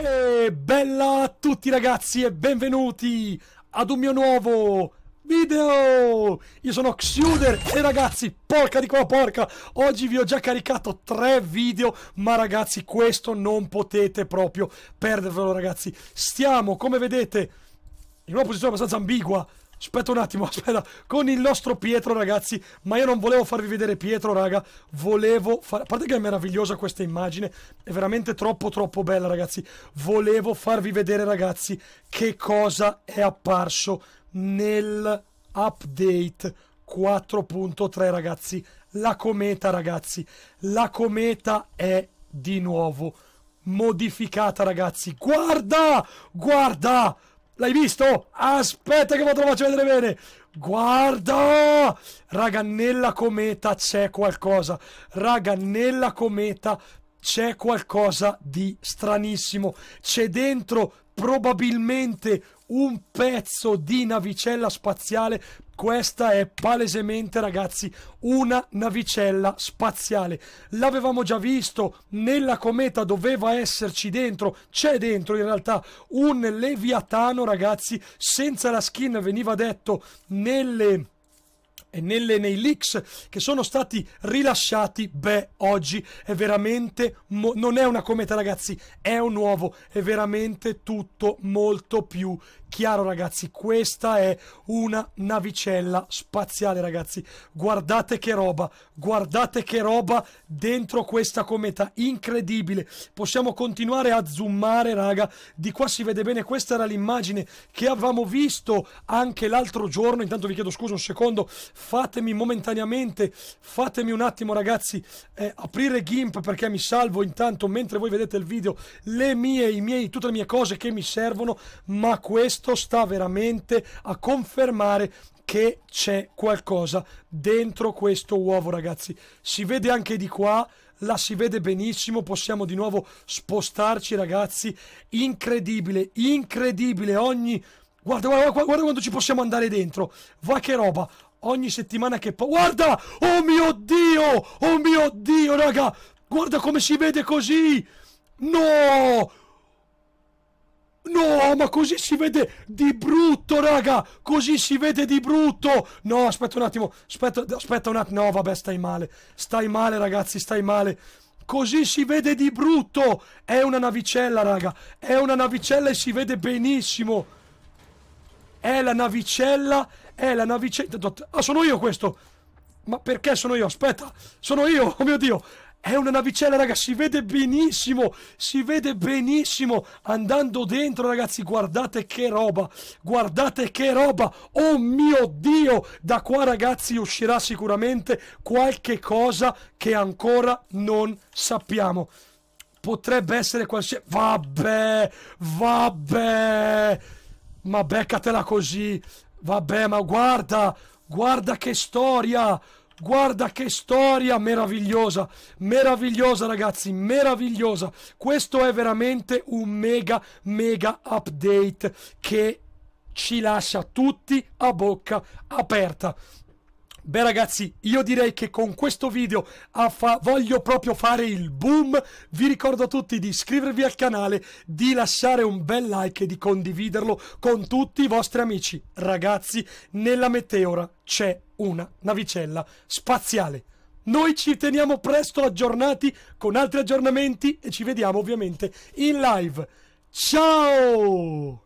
Dunque, bella a tutti ragazzi e benvenuti ad un mio nuovo video! Io sono Xuder e ragazzi, porca di qua porca, oggi vi ho già caricato tre video, ma ragazzi questo non potete proprio perdervelo ragazzi. Stiamo, come vedete, in una posizione abbastanza ambigua, Aspetta un attimo, aspetta. Con il nostro Pietro, ragazzi. Ma io non volevo farvi vedere Pietro, raga. Volevo far... A parte che è meravigliosa questa immagine. È veramente troppo, troppo bella, ragazzi. Volevo farvi vedere, ragazzi, che cosa è apparso nel update 4.3, ragazzi. La cometa, ragazzi. La cometa è di nuovo modificata, ragazzi. Guarda! Guarda! L'hai visto? Aspetta che vado a faccio vedere bene. Guarda! Raga, nella cometa c'è qualcosa. Raga, nella cometa c'è qualcosa di stranissimo. C'è dentro probabilmente un pezzo di navicella spaziale questa è palesemente, ragazzi, una navicella spaziale. L'avevamo già visto, nella cometa doveva esserci dentro, c'è dentro in realtà un leviatano, ragazzi, senza la skin, veniva detto nelle e nelle, nei leaks che sono stati rilasciati, beh, oggi è veramente, non è una cometa ragazzi, è un uovo, è veramente tutto molto più chiaro ragazzi, questa è una navicella spaziale ragazzi, guardate che roba, guardate che roba dentro questa cometa, incredibile, possiamo continuare a zoomare raga, di qua si vede bene, questa era l'immagine che avevamo visto anche l'altro giorno, intanto vi chiedo scusa un secondo, fatemi momentaneamente, fatemi un attimo ragazzi eh, aprire GIMP perché mi salvo intanto mentre voi vedete il video le mie, i miei, tutte le mie cose che mi servono, ma questo sta veramente a confermare che c'è qualcosa dentro questo uovo ragazzi si vede anche di qua la si vede benissimo possiamo di nuovo spostarci ragazzi incredibile incredibile ogni guarda guarda, guarda quanto ci possiamo andare dentro va che roba ogni settimana che... Guarda! Oh mio Dio! Oh mio Dio, raga! Guarda come si vede così! No! No, ma così si vede di brutto, raga! Così si vede di brutto! No, aspetta un attimo, aspetta, aspetta un attimo... No, vabbè, stai male. Stai male, ragazzi, stai male. Così si vede di brutto! È una navicella, raga! È una navicella e si vede benissimo! È la navicella è la navicetta... Ah, sono io questo! Ma perché sono io? Aspetta! Sono io! Oh mio Dio! È una navicella, ragazzi, si vede benissimo, si vede benissimo andando dentro, ragazzi, guardate che roba, guardate che roba, oh mio Dio, da qua, ragazzi, uscirà sicuramente qualche cosa che ancora non sappiamo. Potrebbe essere qualsiasi... Vabbè, vabbè, ma beccatela così, Vabbè, ma guarda, guarda che storia, guarda che storia meravigliosa, meravigliosa ragazzi, meravigliosa. Questo è veramente un mega, mega update che ci lascia tutti a bocca aperta. Beh ragazzi, io direi che con questo video voglio proprio fare il boom. Vi ricordo a tutti di iscrivervi al canale, di lasciare un bel like e di condividerlo con tutti i vostri amici. Ragazzi, nella meteora c'è una navicella spaziale. Noi ci teniamo presto aggiornati con altri aggiornamenti e ci vediamo ovviamente in live. Ciao!